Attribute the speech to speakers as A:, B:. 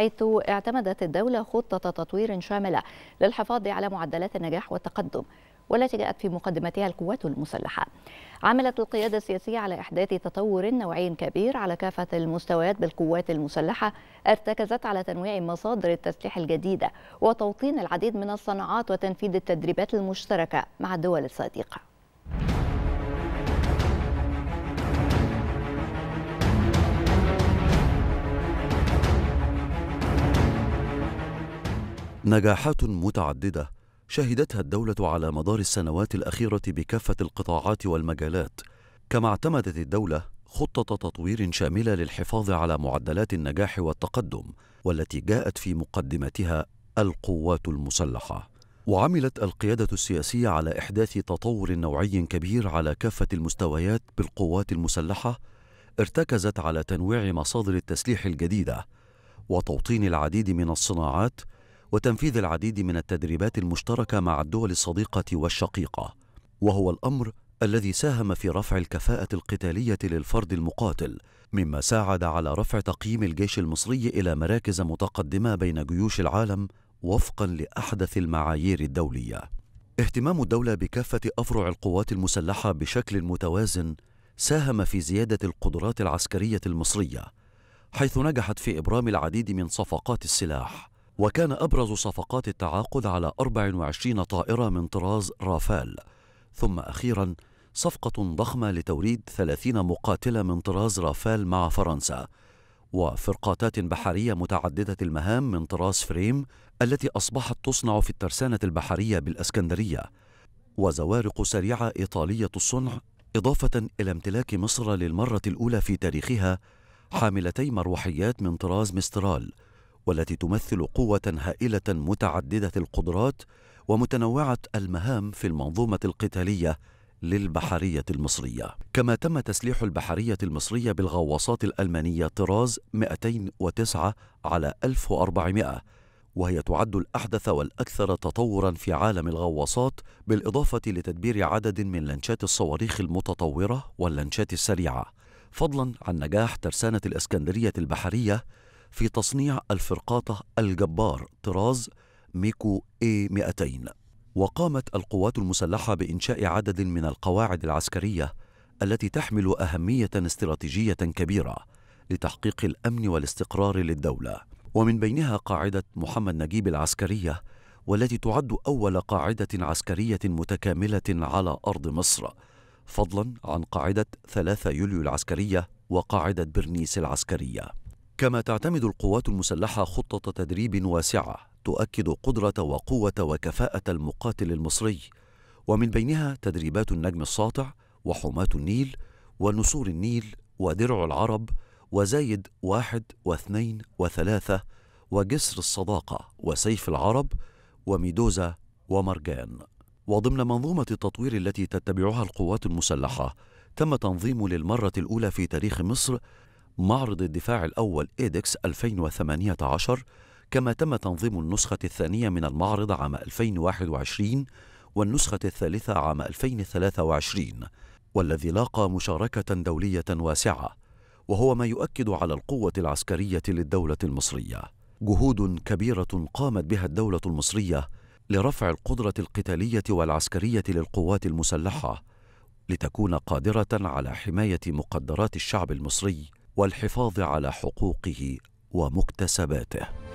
A: حيث اعتمدت الدولة خطة تطوير شاملة للحفاظ على معدلات النجاح والتقدم والتي جاءت في مقدمتها القوات المسلحة عملت القيادة السياسية على إحداث تطور نوعي كبير على كافة المستويات بالقوات المسلحة ارتكزت على تنويع مصادر التسليح الجديدة وتوطين العديد من الصناعات وتنفيذ التدريبات المشتركة مع الدول الصديقة
B: نجاحات متعددة شهدتها الدولة على مدار السنوات الأخيرة بكافة القطاعات والمجالات، كما اعتمدت الدولة خطة تطوير شاملة للحفاظ على معدلات النجاح والتقدم، والتي جاءت في مقدمتها القوات المسلحة. وعملت القيادة السياسية على إحداث تطور نوعي كبير على كافة المستويات بالقوات المسلحة، ارتكزت على تنويع مصادر التسليح الجديدة، وتوطين العديد من الصناعات، وتنفيذ العديد من التدريبات المشتركه مع الدول الصديقه والشقيقه وهو الامر الذي ساهم في رفع الكفاءه القتاليه للفرد المقاتل مما ساعد على رفع تقييم الجيش المصري الى مراكز متقدمه بين جيوش العالم وفقا لاحدث المعايير الدوليه اهتمام الدوله بكافه افرع القوات المسلحه بشكل متوازن ساهم في زياده القدرات العسكريه المصريه حيث نجحت في ابرام العديد من صفقات السلاح وكان أبرز صفقات التعاقد على 24 طائرة من طراز رافال ثم أخيرا صفقة ضخمة لتوريد 30 مقاتلة من طراز رافال مع فرنسا وفرقاتات بحرية متعددة المهام من طراز فريم التي أصبحت تصنع في الترسانة البحرية بالأسكندرية وزوارق سريعة إيطالية الصنع إضافة إلى امتلاك مصر للمرة الأولى في تاريخها حاملتي مروحيات من طراز مسترال والتي تمثل قوه هائله متعدده القدرات ومتنوعه المهام في المنظومه القتاليه للبحريه المصريه كما تم تسليح البحريه المصريه بالغواصات الالمانيه طراز 209 على 1400 وهي تعد الأحدث والأكثر تطورا في عالم الغواصات بالإضافة لتدبير عدد من لنشات الصواريخ المتطورة واللنشات السريعة فضلا عن نجاح ترسانة الإسكندرية البحرية في تصنيع الفرقاطة الجبار طراز ميكو اي 200 وقامت القوات المسلحة بإنشاء عدد من القواعد العسكرية التي تحمل أهمية استراتيجية كبيرة لتحقيق الأمن والاستقرار للدولة ومن بينها قاعدة محمد نجيب العسكرية والتي تعد أول قاعدة عسكرية متكاملة على أرض مصر فضلا عن قاعدة 3 يوليو العسكرية وقاعدة برنيس العسكرية كما تعتمد القوات المسلحة خطة تدريب واسعة تؤكد قدرة وقوة وكفاءة المقاتل المصري ومن بينها تدريبات النجم الساطع وحماة النيل ونسور النيل ودرع العرب وزايد واحد واثنين وثلاثة وجسر الصداقة وسيف العرب وميدوزا ومرجان وضمن منظومة التطوير التي تتبعها القوات المسلحة تم تنظيم للمرة الأولى في تاريخ مصر معرض الدفاع الأول إيدكس 2018 كما تم تنظيم النسخة الثانية من المعرض عام 2021 والنسخة الثالثة عام 2023 والذي لاقى مشاركة دولية واسعة وهو ما يؤكد على القوة العسكرية للدولة المصرية جهود كبيرة قامت بها الدولة المصرية لرفع القدرة القتالية والعسكرية للقوات المسلحة لتكون قادرة على حماية مقدرات الشعب المصري والحفاظ على حقوقه ومكتسباته